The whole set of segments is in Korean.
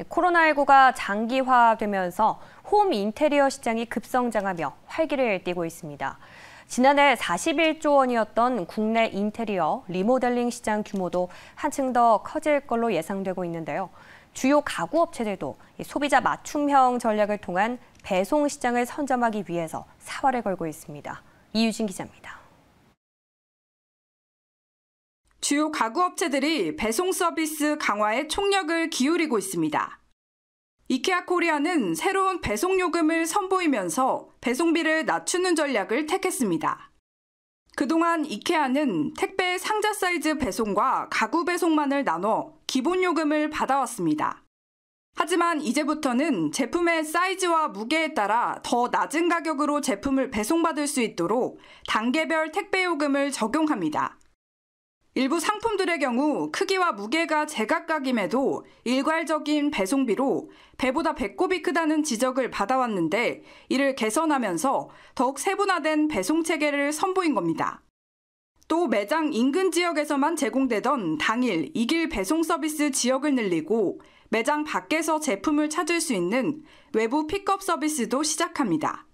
코로나19가 장기화되면서 홈 인테리어 시장이 급성장하며 활기를 띠고 있습니다. 지난해 41조 원이었던 국내 인테리어 리모델링 시장 규모도 한층 더 커질 걸로 예상되고 있는데요. 주요 가구 업체들도 소비자 맞춤형 전략을 통한 배송 시장을 선점하기 위해서 사활을 걸고 있습니다. 이유진 기자입니다. 주요 가구업체들이 배송 서비스 강화에 총력을 기울이고 있습니다. 이케아 코리아는 새로운 배송 요금을 선보이면서 배송비를 낮추는 전략을 택했습니다. 그동안 이케아는 택배 상자 사이즈 배송과 가구 배송만을 나눠 기본 요금을 받아왔습니다. 하지만 이제부터는 제품의 사이즈와 무게에 따라 더 낮은 가격으로 제품을 배송받을 수 있도록 단계별 택배 요금을 적용합니다. 일부 상품들의 경우 크기와 무게가 제각각임에도 일괄적인 배송비로 배보다 배꼽이 크다는 지적을 받아왔는데 이를 개선하면서 더욱 세분화된 배송 체계를 선보인 겁니다. 또 매장 인근 지역에서만 제공되던 당일 이길 배송 서비스 지역을 늘리고 매장 밖에서 제품을 찾을 수 있는 외부 픽업 서비스도 시작합니다.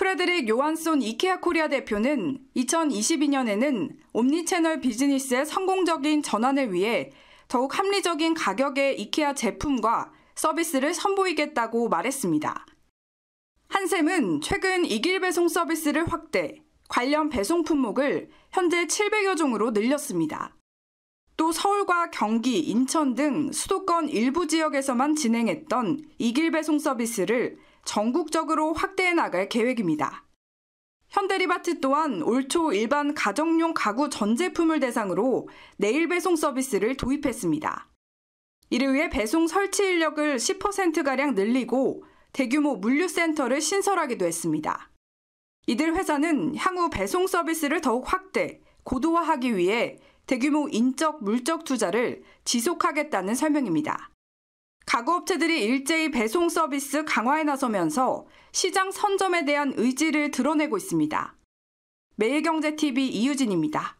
프레드릭 요한손 이케아 코리아 대표는 2022년에는 옴니채널 비즈니스의 성공적인 전환을 위해 더욱 합리적인 가격의 이케아 제품과 서비스를 선보이겠다고 말했습니다. 한샘은 최근 이길 배송 서비스를 확대, 관련 배송 품목을 현재 700여 종으로 늘렸습니다. 또 서울과 경기, 인천 등 수도권 일부 지역에서만 진행했던 이길 배송 서비스를 전국적으로 확대해 나갈 계획입니다. 현대리바트 또한 올초 일반 가정용 가구 전 제품을 대상으로 내일 배송 서비스를 도입했습니다. 이를 위해 배송 설치 인력을 10%가량 늘리고 대규모 물류센터를 신설하기도 했습니다. 이들 회사는 향후 배송 서비스를 더욱 확대, 고도화하기 위해 대규모 인적, 물적 투자를 지속하겠다는 설명입니다. 가구업체들이 일제히 배송 서비스 강화에 나서면서 시장 선점에 대한 의지를 드러내고 있습니다. 매일경제TV 이유진입니다.